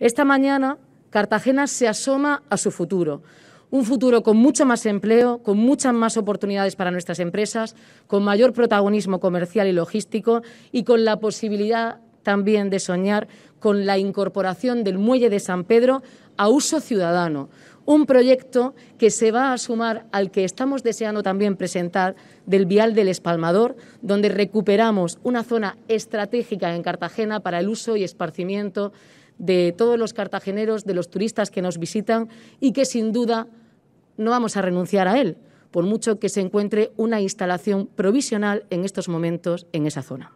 Esta mañana, Cartagena se asoma a su futuro. Un futuro con mucho más empleo, con muchas más oportunidades para nuestras empresas, con mayor protagonismo comercial y logístico y con la posibilidad también de soñar con la incorporación del muelle de San Pedro a uso ciudadano, un proyecto que se va a sumar al que estamos deseando también presentar del Vial del Espalmador, donde recuperamos una zona estratégica en Cartagena para el uso y esparcimiento de todos los cartageneros, de los turistas que nos visitan y que sin duda no vamos a renunciar a él, por mucho que se encuentre una instalación provisional en estos momentos en esa zona.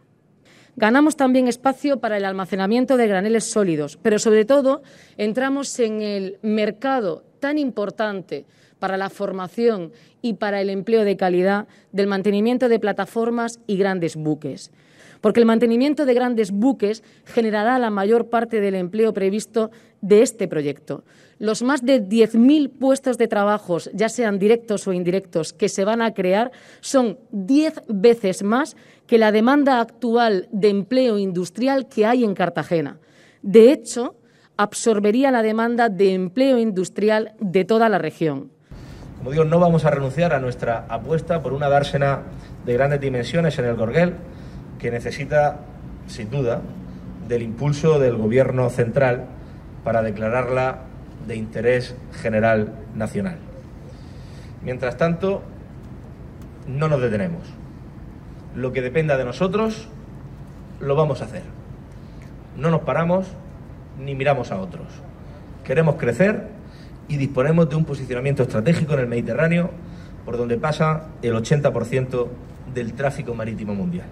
Ganamos también espacio para el almacenamiento de graneles sólidos, pero sobre todo entramos en el mercado tan importante para la formación y para el empleo de calidad del mantenimiento de plataformas y grandes buques. Porque el mantenimiento de grandes buques generará la mayor parte del empleo previsto de este proyecto. Los más de 10.000 puestos de trabajo, ya sean directos o indirectos, que se van a crear son 10 veces más que la demanda actual de empleo industrial que hay en Cartagena. De hecho, absorbería la demanda de empleo industrial de toda la región. Como digo, no vamos a renunciar a nuestra apuesta por una dársena de grandes dimensiones en el Gorgel, que necesita, sin duda, del impulso del Gobierno central para declararla de interés general nacional. Mientras tanto, no nos detenemos. Lo que dependa de nosotros, lo vamos a hacer. No nos paramos ni miramos a otros. Queremos crecer y disponemos de un posicionamiento estratégico en el Mediterráneo por donde pasa el 80% del tráfico marítimo mundial.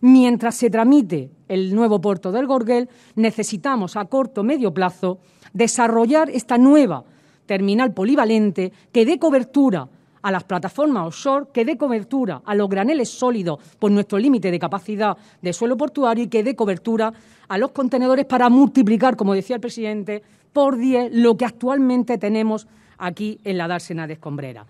Mientras se tramite el nuevo puerto del Gorgel, necesitamos a corto medio plazo desarrollar esta nueva terminal polivalente que dé cobertura a las plataformas offshore, que dé cobertura a los graneles sólidos por nuestro límite de capacidad de suelo portuario y que dé cobertura a los contenedores para multiplicar, como decía el presidente, por 10 lo que actualmente tenemos aquí en la dársena de Escombrera.